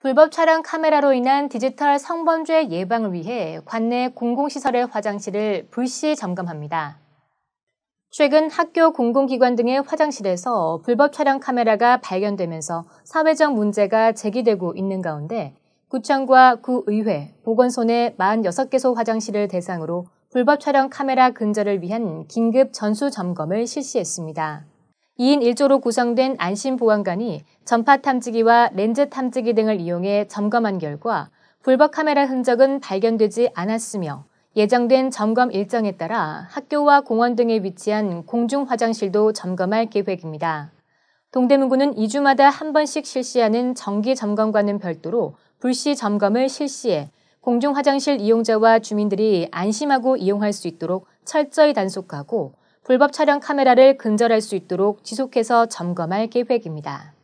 불법 촬영 카메라로 인한 디지털 성범죄 예방을 위해 관내 공공시설의 화장실을 불시 점검합니다. 최근 학교 공공기관 등의 화장실에서 불법 촬영 카메라가 발견되면서 사회적 문제가 제기되고 있는 가운데 구청과 구의회, 보건소 내 46개소 화장실을 대상으로 불법 촬영 카메라 근절을 위한 긴급 전수 점검을 실시했습니다. 2인 1조로 구성된 안심보안관이 전파 탐지기와 렌즈 탐지기 등을 이용해 점검한 결과 불법 카메라 흔적은 발견되지 않았으며 예정된 점검 일정에 따라 학교와 공원 등에 위치한 공중 화장실도 점검할 계획입니다. 동대문구는 2주마다 한 번씩 실시하는 정기 점검과는 별도로 불시 점검을 실시해 공중 화장실 이용자와 주민들이 안심하고 이용할 수 있도록 철저히 단속하고 불법 촬영 카메라를 근절할 수 있도록 지속해서 점검할 계획입니다.